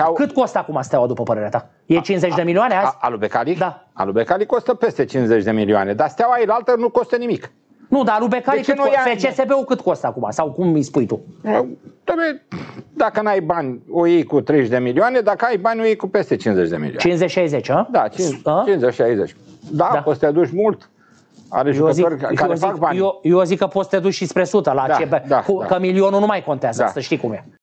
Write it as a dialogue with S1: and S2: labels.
S1: Ceau... Cât costă acum Steaua, după părerea ta? E 50 a, de milioane
S2: azi? Alu Becali? Da. Alu Becali costă peste 50 de milioane, dar Steaua altă nu costă nimic. Nu, dar Alu Becali deci cât nu ia... FCSB-ul cât costă acum? Sau cum îi spui tu? Doamne, dacă n-ai bani, o iei cu 30 de milioane, dacă ai bani, o iei cu peste 50 de milioane. 50-60, a? Da, 50-60. Da, da,
S3: poți să te duci mult. Are eu zic, care eu fac zic, bani. Eu,
S4: eu zic că poți să te duci și spre 100 la da,
S5: ce,
S6: da, cu, da. că milionul nu mai contează, da. să știi cum e.